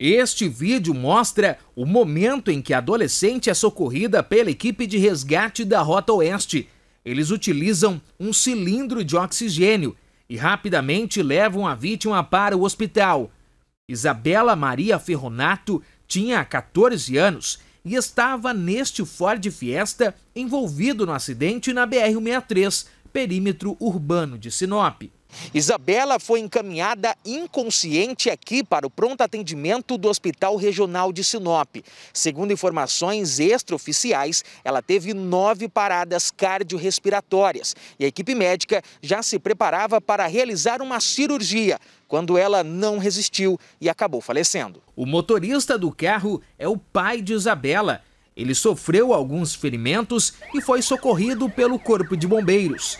Este vídeo mostra o momento em que a adolescente é socorrida pela equipe de resgate da Rota Oeste. Eles utilizam um cilindro de oxigênio e rapidamente levam a vítima para o hospital. Isabela Maria Ferronato tinha 14 anos e estava neste Ford Fiesta envolvido no acidente na BR-63, perímetro urbano de Sinop. Isabela foi encaminhada inconsciente aqui para o pronto atendimento do Hospital Regional de Sinop. Segundo informações extraoficiais, ela teve nove paradas cardiorrespiratórias e a equipe médica já se preparava para realizar uma cirurgia quando ela não resistiu e acabou falecendo. O motorista do carro é o pai de Isabela. Ele sofreu alguns ferimentos e foi socorrido pelo Corpo de Bombeiros.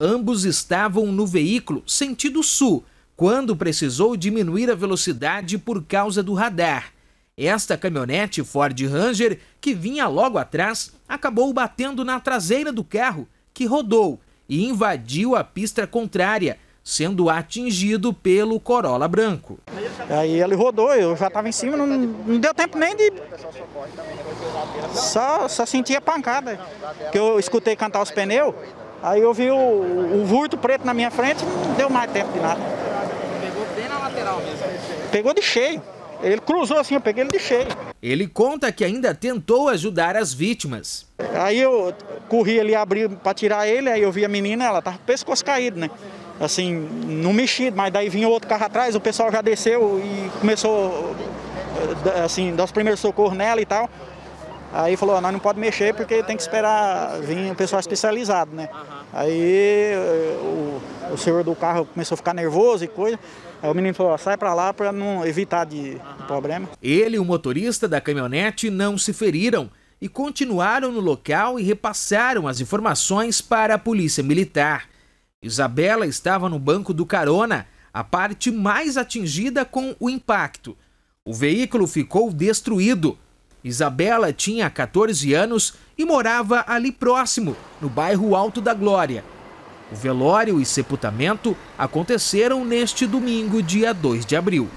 Ambos estavam no veículo sentido sul, quando precisou diminuir a velocidade por causa do radar. Esta caminhonete Ford Ranger, que vinha logo atrás, acabou batendo na traseira do carro, que rodou e invadiu a pista contrária, sendo atingido pelo Corolla branco. Aí ele rodou, eu já estava em cima, não, não, deu tempo nem de... Só, só senti a pancada, que eu escutei cantar os pneus, Aí eu vi o, o vulto preto na minha frente, não deu mais tempo de nada. Pegou bem na lateral mesmo? Pegou de cheio. Ele cruzou assim, eu peguei ele de cheio. Ele conta que ainda tentou ajudar as vítimas. Aí eu corri ali, abri para tirar ele, aí eu vi a menina, ela tava com o pescoço caído, né? Assim, não mexido, mas daí vinha outro carro atrás, o pessoal já desceu e começou, eh, assim, dar os primeiros socorros nela e tal. Aí falou, nós não pode mexer porque tem que esperar vir o pessoal especializado, né? Aí eh, o, o senhor do carro começou a ficar nervoso e coisa. Aí o menino falou, sai para lá para não evitar de, de problema. Ele e o motorista da caminhonete não se feriram e continuaram no local e repassaram as informações para a polícia militar. Isabela estava no banco do carona, a parte mais atingida com o impacto. O veículo ficou destruído Isabela tinha 14 anos e morava ali próximo, no bairro Alto da Glória. O velório e sepultamento aconteceram neste domingo, dia 2 de abril.